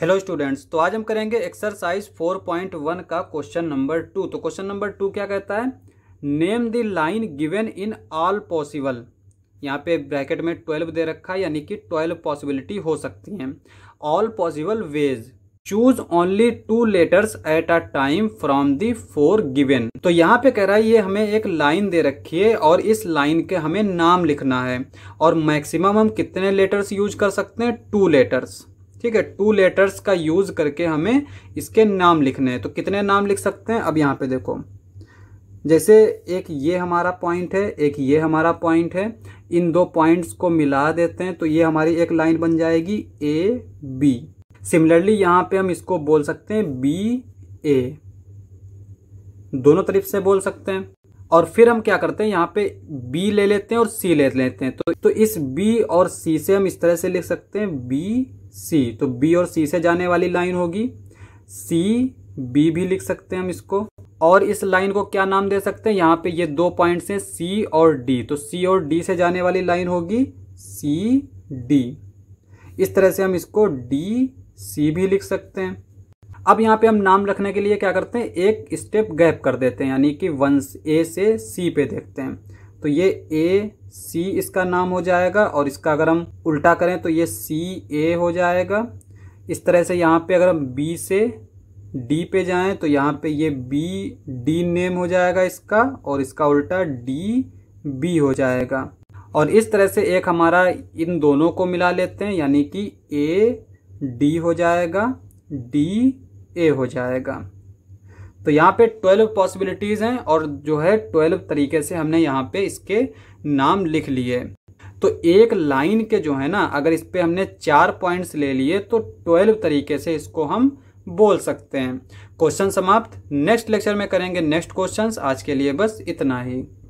hello students तो आज हम करेंगे एक्सरसाइज 4.1 का क्वेश्चन नंबर टू तो क्वेश्चन नंबर टू क्या कहता है name the line given in all possible यहाँ पे ब्रैकेट में ट्वेल्व दे रखा है यानी कि ट्वेल्व पॉसिबिलिटी हो सकती हैं all possible ways choose only two letters at a time from the four given तो यहाँ पे कह रहा है ये हमें एक लाइन दे रखी है और इस लाइन के हमें नाम लिखना है और मैक्सिमम हम कितने लेटर्स यूज कर सकते हैं टू लेटर्स ठीक है टू लेटर्स का यूज करके हमें इसके नाम लिखने हैं तो कितने नाम लिख सकते हैं अब यहाँ पे देखो जैसे एक ये हमारा पॉइंट है एक ये हमारा पॉइंट है इन दो पॉइंट्स को मिला देते हैं तो ये हमारी एक लाइन बन जाएगी ए बी सिमिलरली यहाँ पे हम इसको बोल सकते हैं बी ए दोनों तरफ से बोल सकते हैं और फिर हम क्या करते हैं यहाँ पे बी ले लेते हैं और सी ले लेते हैं तो, तो इस बी और सी से हम इस तरह से लिख सकते हैं बी सी तो बी और सी से जाने वाली लाइन होगी सी बी भी लिख सकते हैं हम इसको और इस लाइन को क्या नाम दे सकते हैं यहाँ पे ये दो पॉइंट्स हैं सी और डी तो सी और डी से जाने वाली लाइन होगी सी डी इस तरह से हम इसको डी सी भी लिख सकते हैं अब यहाँ पे हम नाम रखने के लिए क्या करते हैं एक स्टेप गैप कर देते हैं यानी कि वंस ए से सी पे देखते हैं तो ये ए सी इसका नाम हो जाएगा और इसका अगर हम उल्टा करें तो ये सी ए हो जाएगा इस तरह से यहाँ पे अगर हम बी से डी पे जाएं तो यहाँ पे ये बी डी नेम हो जाएगा इसका और इसका उल्टा डी बी हो जाएगा और इस तरह से एक हमारा इन दोनों को मिला लेते हैं यानी कि ए डी हो जाएगा डी ए हो जाएगा तो यहाँ पे ट्वेल्व पॉसिबिलिटीज़ हैं और जो है ट्वेल्व तरीके से हमने यहाँ पे इसके नाम लिख लिए तो एक लाइन के जो है ना अगर इस पर हमने चार पॉइंट्स ले लिए तो ट्वेल्व तरीके से इसको हम बोल सकते हैं क्वेश्चन समाप्त नेक्स्ट लेक्चर में करेंगे नेक्स्ट क्वेश्चंस आज के लिए बस इतना ही